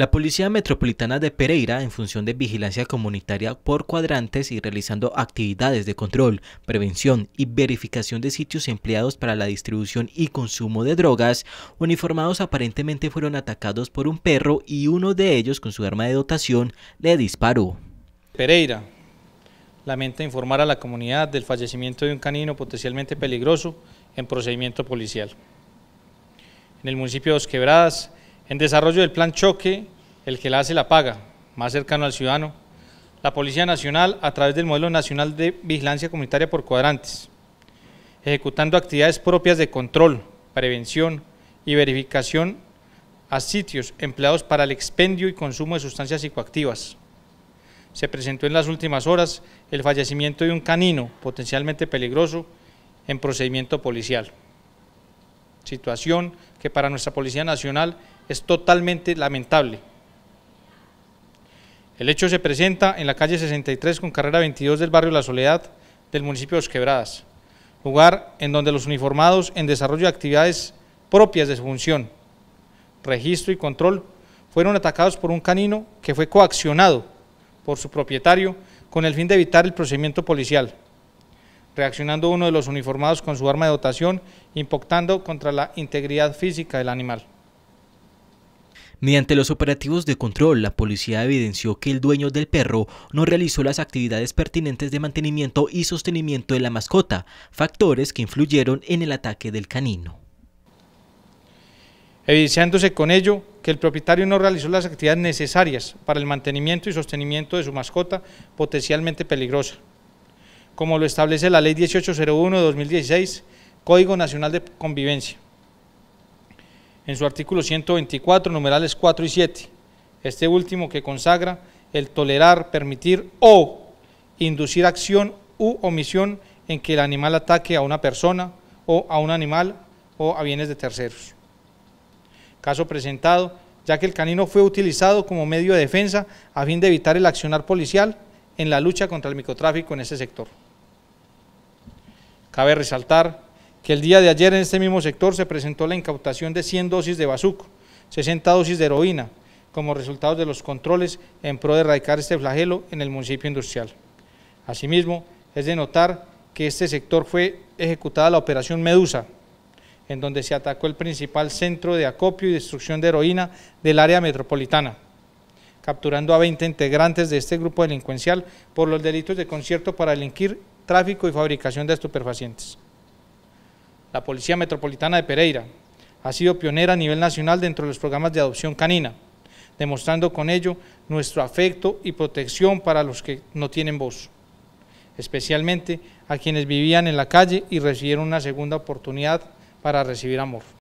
La Policía Metropolitana de Pereira, en función de vigilancia comunitaria por cuadrantes y realizando actividades de control, prevención y verificación de sitios empleados para la distribución y consumo de drogas, uniformados aparentemente fueron atacados por un perro y uno de ellos con su arma de dotación le disparó. Pereira lamenta informar a la comunidad del fallecimiento de un canino potencialmente peligroso en procedimiento policial. En el municipio de Dos Quebradas, en desarrollo del plan choque, el que la hace la paga, más cercano al ciudadano. La Policía Nacional a través del modelo nacional de vigilancia comunitaria por cuadrantes, ejecutando actividades propias de control, prevención y verificación a sitios empleados para el expendio y consumo de sustancias psicoactivas. Se presentó en las últimas horas el fallecimiento de un canino potencialmente peligroso en procedimiento policial. Situación que para nuestra Policía Nacional es totalmente lamentable. El hecho se presenta en la calle 63 con carrera 22 del barrio La Soledad del municipio de Los Quebradas, lugar en donde los uniformados en desarrollo de actividades propias de su función, registro y control, fueron atacados por un canino que fue coaccionado por su propietario con el fin de evitar el procedimiento policial, reaccionando uno de los uniformados con su arma de dotación, impactando contra la integridad física del animal. Mediante los operativos de control, la policía evidenció que el dueño del perro no realizó las actividades pertinentes de mantenimiento y sostenimiento de la mascota, factores que influyeron en el ataque del canino. Evidenciándose con ello que el propietario no realizó las actividades necesarias para el mantenimiento y sostenimiento de su mascota potencialmente peligrosa, como lo establece la Ley 1801 de 2016, Código Nacional de Convivencia en su artículo 124, numerales 4 y 7, este último que consagra el tolerar, permitir o inducir acción u omisión en que el animal ataque a una persona o a un animal o a bienes de terceros. Caso presentado, ya que el canino fue utilizado como medio de defensa a fin de evitar el accionar policial en la lucha contra el microtráfico en ese sector. Cabe resaltar que el día de ayer en este mismo sector se presentó la incautación de 100 dosis de bazuco, 60 dosis de heroína, como resultado de los controles en pro de erradicar este flagelo en el municipio industrial. Asimismo, es de notar que este sector fue ejecutada la operación Medusa, en donde se atacó el principal centro de acopio y destrucción de heroína del área metropolitana, capturando a 20 integrantes de este grupo delincuencial por los delitos de concierto para delinquir, tráfico y fabricación de estupefacientes la Policía Metropolitana de Pereira ha sido pionera a nivel nacional dentro de los programas de adopción canina, demostrando con ello nuestro afecto y protección para los que no tienen voz, especialmente a quienes vivían en la calle y recibieron una segunda oportunidad para recibir amor.